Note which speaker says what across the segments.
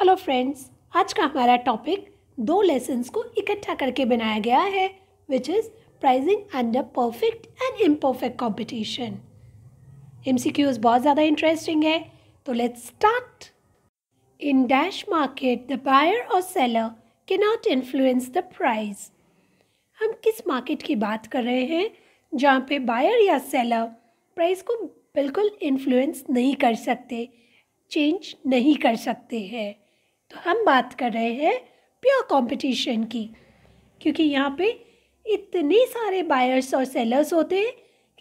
Speaker 1: Hello friends आज का हमारा टॉपिक दो लेसन्स को इकट्ठा करके बनाया गया है which is pricing under perfect and imperfect सी क्यूज बहुत ज़्यादा इंटरेस्टिंग है तो let's start in dash market the buyer और सेलर के नॉट इन्फ्लुएंस द प्राइज हम किस मार्केट की बात कर रहे हैं जहाँ पे बायर या सेलर प्राइस को बिल्कुल इन्फ्लुएंस नहीं कर सकते चेंज नहीं कर सकते हैं तो हम बात कर रहे हैं प्योर कंपटीशन की क्योंकि यहाँ पे इतने सारे बायर्स और सेलर्स होते हैं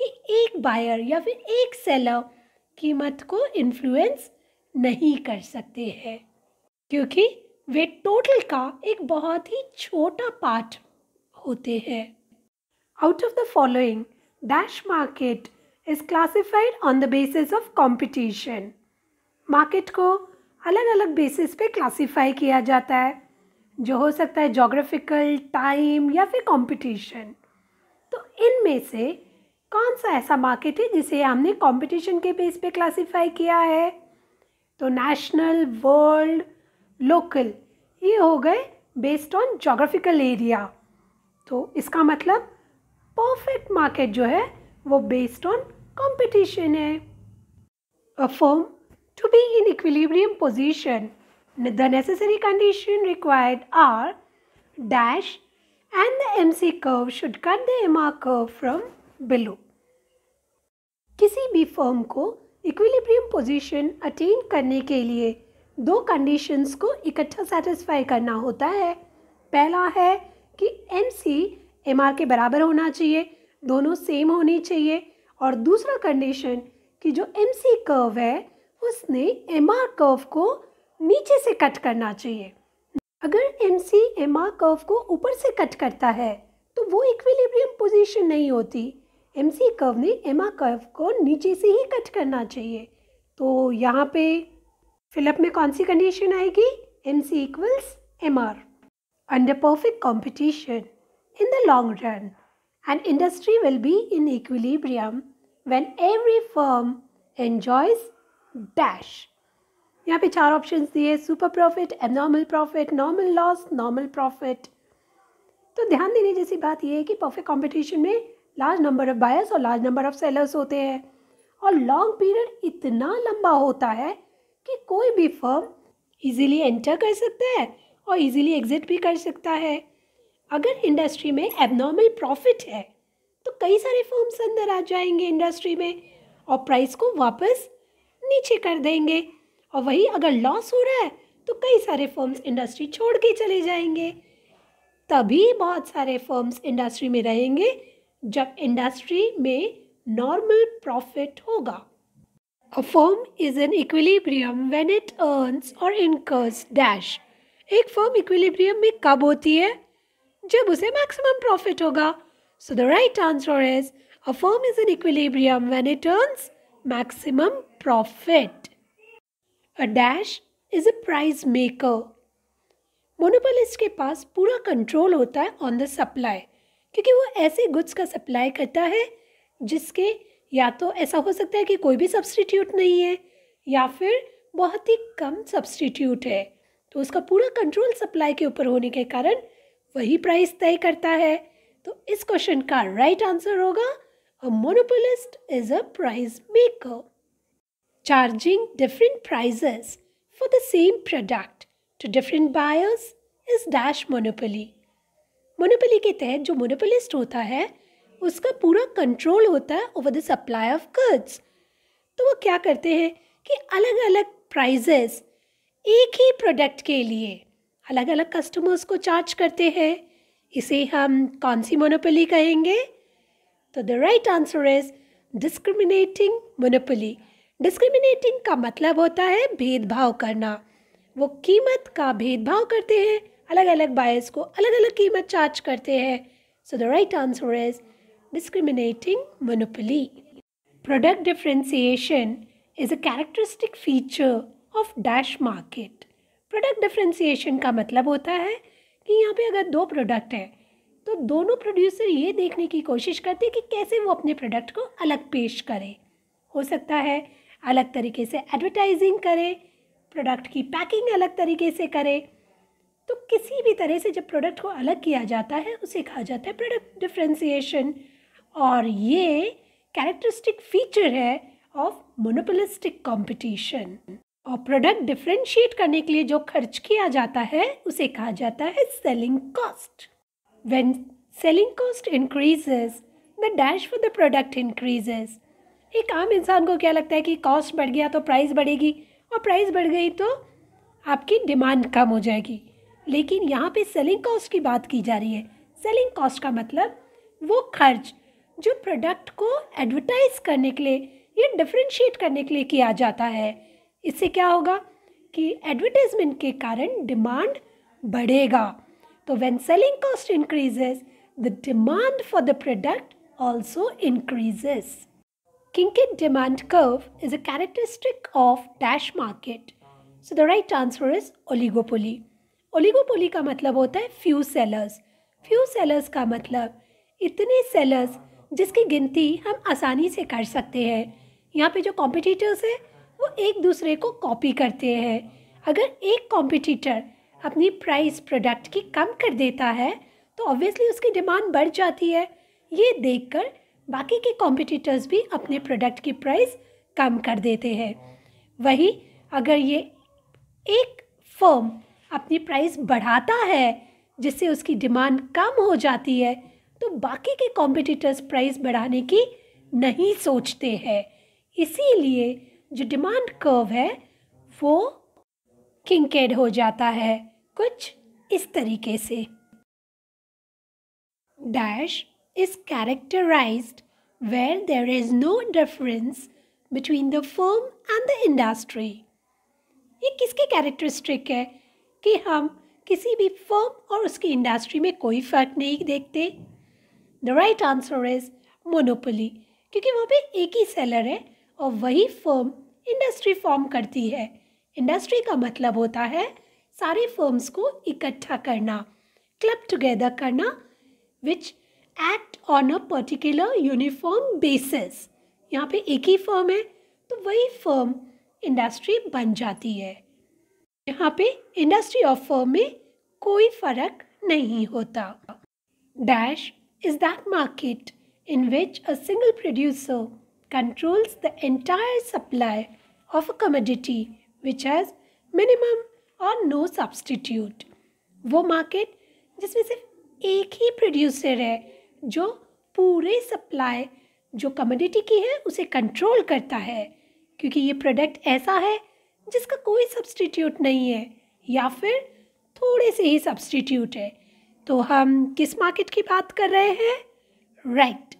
Speaker 1: कि एक बायर या फिर एक सेलर कीमत को इन्फ्लुएंस नहीं कर सकते हैं क्योंकि वे टोटल का एक बहुत ही छोटा पार्ट होते हैं out of the following dash market is classified on the basis of competition market को अलग अलग बेसिस पे क्लासिफाई किया जाता है जो हो सकता है जोग्राफिकल टाइम या फिर कंपटीशन तो इनमें से कौन सा ऐसा मार्केट है जिसे हमने कंपटीशन के बेस पे क्लासिफाई किया है तो नेशनल वर्ल्ड लोकल ये हो गए बेस्ड ऑन जोग्राफिकल एरिया तो इसका मतलब परफेक्ट मार्केट जो है वो बेस्ड ऑन कंपटीशन है अ To be in equilibrium position, the necessary condition required are dash and the MC curve should cut the MR curve from below. किसी भी firm को इक्विलिब्रियम पोजीशन अटेन करने के लिए दो कंडीशंस को इकट्ठा सेटिस्फाई करना होता है पहला है कि एम सी एम आर के बराबर होना चाहिए दोनों सेम होनी चाहिए और दूसरा कंडीशन कि जो एम सी कर्व है उसने एम आर कर्व को नीचे से कट करना चाहिए अगर M C M R curve को ऊपर से कट करता है तो वो इक्विलिब्रियम पोजीशन नहीं होती एम सी कर्व ने एम आर कर्व को नीचे से ही कट करना चाहिए तो यहाँ पे फिलअप में कौन सी कंडीशन आएगी M C equals M R under perfect competition in the long run and industry will be in equilibrium when every firm enjoys dash यहाँ पे चार ऑप्शंस दिए super profit abnormal profit normal loss normal profit तो ध्यान देने जैसी बात यह है कि परफेक्ट कंपटीशन में लार्ज नंबर ऑफ बायर्स और लार्ज नंबर ऑफ सेलर्स होते हैं और लॉन्ग पीरियड इतना लंबा होता है कि कोई भी फर्म इजीली एंटर कर सकता है और इजीली एग्जिट भी कर सकता है अगर इंडस्ट्री में एबनॉर्मल प्रॉफिट है तो कई सारे फर्म्स अंदर आ जाएंगे इंडस्ट्री में और प्राइस को वापस नीचे कर देंगे और वही अगर लॉस हो रहा है तो कई सारे फर्म्स इंडस्ट्री छोड़ के चले जाएंगे तभी बहुत सारे फर्म्स इंडस्ट्री में रहेंगे जब इंडस्ट्री में नॉर्मल प्रॉफिट होगा a firm is an equilibrium when it earns और इनकर्स डैश एक फर्म इक्विलिब्रियम में कब होती है जब उसे मैक्सिमम प्रॉफिट होगा so the right answer is a firm is an equilibrium when it earns maximum profit. A dash is a price maker. Monopolist के पास पूरा कंट्रोल होता है ऑन द सप्लाई क्योंकि वो ऐसे गुड्स का सप्लाई करता है जिसके या तो ऐसा हो सकता है कि कोई भी सब्सटीट्यूट नहीं है या फिर बहुत ही कम सब्सटीट्यूट है तो उसका पूरा कंट्रोल सप्लाई के ऊपर होने के कारण वही प्राइस तय करता है तो इस क्वेश्चन का राइट right आंसर होगा A monopolist is a price maker, charging different prices for the same product to different buyers is dash monopoly. Monopoly के तहत जो मोनोपोलिस्ट होता है उसका पूरा कंट्रोल होता है over the supply of goods तो वो क्या करते हैं कि अलग अलग प्राइजेस एक ही प्रोडक्ट के लिए अलग अलग कस्टमर्स को चार्ज करते हैं इसे हम कौन सी मोनोपोली कहेंगे तो the right answer is discriminating monopoly discriminating का मतलब होता है भेदभाव करना वो कीमत का भेदभाव करते हैं अलग अलग बायस को अलग अलग कीमत चार्ज करते हैं so the right answer is discriminating monopoly product differentiation is a characteristic feature of dash market product differentiation का मतलब होता है कि यहाँ पे अगर दो प्रोडक्ट हैं तो दोनों प्रोड्यूसर ये देखने की कोशिश करते कि कैसे वो अपने प्रोडक्ट को अलग पेश करें हो सकता है अलग तरीके से एडवर्टाइजिंग करें प्रोडक्ट की पैकिंग अलग तरीके से करें तो किसी भी तरह से जब प्रोडक्ट को अलग किया जाता है उसे कहा जाता है प्रोडक्ट डिफ्रेंसीशन और ये कैरेक्टरिस्टिक फीचर है ऑफ मोनोपोलिस्टिक कॉम्पिटिशन और प्रोडक्ट डिफ्रेंशिएट करने के लिए जो खर्च किया जाता है उसे कहा जाता है selling cost When selling cost increases the dash for the product increases एक आम इंसान को क्या लगता है कि कॉस्ट बढ़ गया तो प्राइस बढ़ेगी और प्राइस बढ़ गई तो आपकी डिमांड कम हो जाएगी लेकिन यहाँ पे सेलिंग कॉस्ट की बात की जा रही है सेलिंग कॉस्ट का मतलब वो खर्च जो प्रोडक्ट को एडवर्टाइज करने के लिए या डिफ्रेंशिएट करने के लिए किया जाता है इससे क्या होगा कि एडवर्टाइजमेंट के कारण डिमांड बढ़ेगा तो when selling cost increases the demand for the product also increases kinked demand curve is a characteristic of dash market so the right answer is oligopoly oligopoly का मतलब होता है फ्यू सेलर्स फ्यू सेलर्स का मतलब इतने sellers जिसकी गिनती हम आसानी से कर सकते हैं यहाँ पे जो कॉम्पिटिटर्स हैं वो एक दूसरे को कॉपी करते हैं अगर एक कॉम्पिटिटर अपनी प्राइस प्रोडक्ट की कम कर देता है तो ऑब्वियसली उसकी डिमांड बढ़ जाती है ये देखकर बाकी के कॉम्पिटिटर्स भी अपने प्रोडक्ट की प्राइस कम कर देते हैं वहीं अगर ये एक फर्म अपनी प्राइस बढ़ाता है जिससे उसकी डिमांड कम हो जाती है तो बाकी के कॉम्पिटिटर्स प्राइस बढ़ाने की नहीं सोचते हैं इसीलिए जो डिमांड कर्व है वो किंकेड हो जाता है कुछ इस तरीके से dash is characterize where there is no difference between the firm and the industry ये किसकी कैरेक्टरिस्टिक है कि हम किसी भी फर्म और उसकी इंडस्ट्री में कोई फर्क नहीं देखते the right answer is monopoly क्योंकि वहाँ पे एक ही सेलर है और वही फर्म इंडस्ट्री फॉर्म करती है इंडस्ट्री का मतलब होता है सारे फर्म्स को इकट्ठा करना क्लब टुगेदर करना which act on a particular uniform basis यहाँ पे एक ही फर्म है तो वही फर्म इंडस्ट्री बन जाती है यहाँ पे इंडस्ट्री ऑफ फर्म में कोई फर्क नहीं होता dash is that market in which a single producer controls the entire supply of a commodity which has minimum और नो सब्सटीट्यूट वो मार्केट जिसमें सिर्फ एक ही प्रोड्यूसर है जो पूरे सप्लाई जो कमोडिटी की है उसे कंट्रोल करता है क्योंकि ये प्रोडक्ट ऐसा है जिसका कोई सब्सटीट्यूट नहीं है या फिर थोड़े से ही सब्सटीट्यूट है तो हम किस मार्केट की बात कर रहे हैं राइट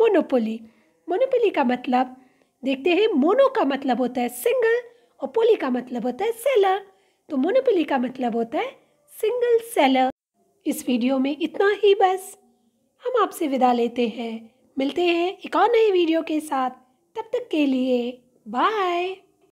Speaker 1: मोनोपोली मोनोपोली का मतलब देखते हैं मोनो का मतलब होता है सिंगल और पोली का मतलब होता है सेलर तो मोनोपोली का मतलब होता है सिंगल सेलर इस वीडियो में इतना ही बस हम आपसे विदा लेते हैं मिलते हैं एक और नए वीडियो के साथ तब तक के लिए बाय